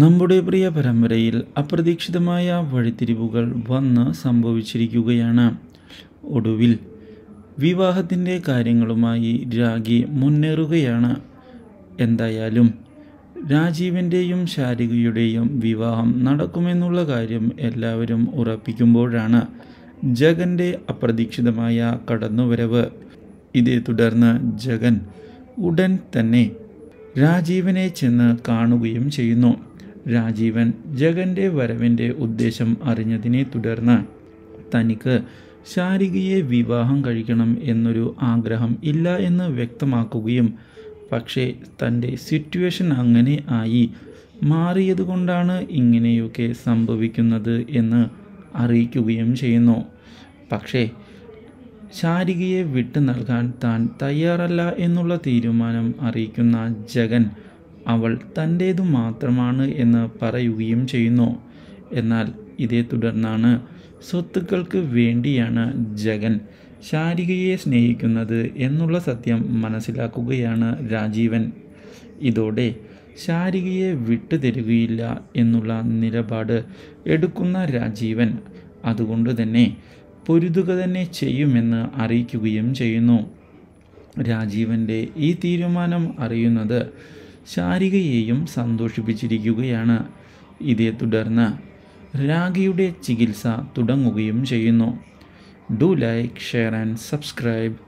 നമ്മുടെ പ്രിയ പരമ്പരയിൽ അപ്രതീക്ഷിതമായ വഴിത്തിരിവുകൾ വന്ന് സംഭവിച്ചിരിക്കുകയാണ് ഒടുവിൽ വിവാഹത്തിൻ്റെ കാര്യങ്ങളുമായി രാഗി മുന്നേറുകയാണ് എന്തായാലും രാജീവിൻ്റെയും ശാരികയുടെയും വിവാഹം നടക്കുമെന്നുള്ള കാര്യം എല്ലാവരും ഉറപ്പിക്കുമ്പോഴാണ് ജഗൻ്റെ അപ്രതീക്ഷിതമായ കടന്നുവരവ് ഇതേ തുടർന്ന് ജഗൻ ഉടൻ തന്നെ രാജീവിനെ ചെന്ന് കാണുകയും ചെയ്യുന്നു രാജീവൻ ജഗന്റെ വരവിൻ്റെ ഉദ്ദേശം അറിഞ്ഞതിനെ തുടർന്ന് തനിക്ക് ശാരികയെ വിവാഹം കഴിക്കണം എന്നൊരു ആഗ്രഹം ഇല്ല എന്ന് വ്യക്തമാക്കുകയും പക്ഷേ തൻ്റെ സിറ്റുവേഷൻ അങ്ങനെ ആയി മാറിയതുകൊണ്ടാണ് ഇങ്ങനെയൊക്കെ സംഭവിക്കുന്നത് എന്ന് അറിയിക്കുകയും ചെയ്യുന്നു പക്ഷേ ശാരികയെ വിട്ടു നൽകാൻ താൻ തയ്യാറല്ല എന്നുള്ള തീരുമാനം അറിയിക്കുന്ന ജഗൻ അവൾ തൻ്റേതു മാത്രമാണ് എന്ന് പറയുകയും ചെയ്യുന്നു എന്നാൽ ഇതേ തുടർന്നാണ് സ്വത്തുക്കൾക്ക് വേണ്ടിയാണ് ജഗൻ ശാരികയെ സ്നേഹിക്കുന്നത് എന്നുള്ള സത്യം മനസ്സിലാക്കുകയാണ് രാജീവൻ ഇതോടെ ശാരികയെ വിട്ടുതരുകയില്ല എന്നുള്ള നിലപാട് എടുക്കുന്ന രാജീവൻ അതുകൊണ്ട് തന്നെ പൊരുതുക തന്നെ ചെയ്യുമെന്ന് അറിയിക്കുകയും ചെയ്യുന്നു രാജീവൻ്റെ ഈ തീരുമാനം അറിയുന്നത് ശാരികയെയും സന്തോഷിപ്പിച്ചിരിക്കുകയാണ് ഇതേ തുടർന്ന് രാഗിയുടെ ചികിത്സ തുടങ്ങുകയും ചെയ്യുന്നു do like share and subscribe